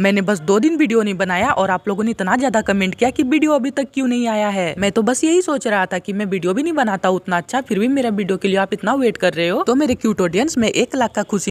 मैंने बस दो दिन वीडियो नहीं बनाया और आप लोगों ने इतना ज्यादा कमेंट किया कि वीडियो अभी तक क्यों नहीं आया है मैं तो बस यही सोच रहा था कि मैं वीडियो भी नहीं बनाता उतना अच्छा फिर भी मेरा वीडियो के लिए आप इतना वेट कर रहे हो तो मेरे क्यूट ऑडियंस में एक लाख का खुशी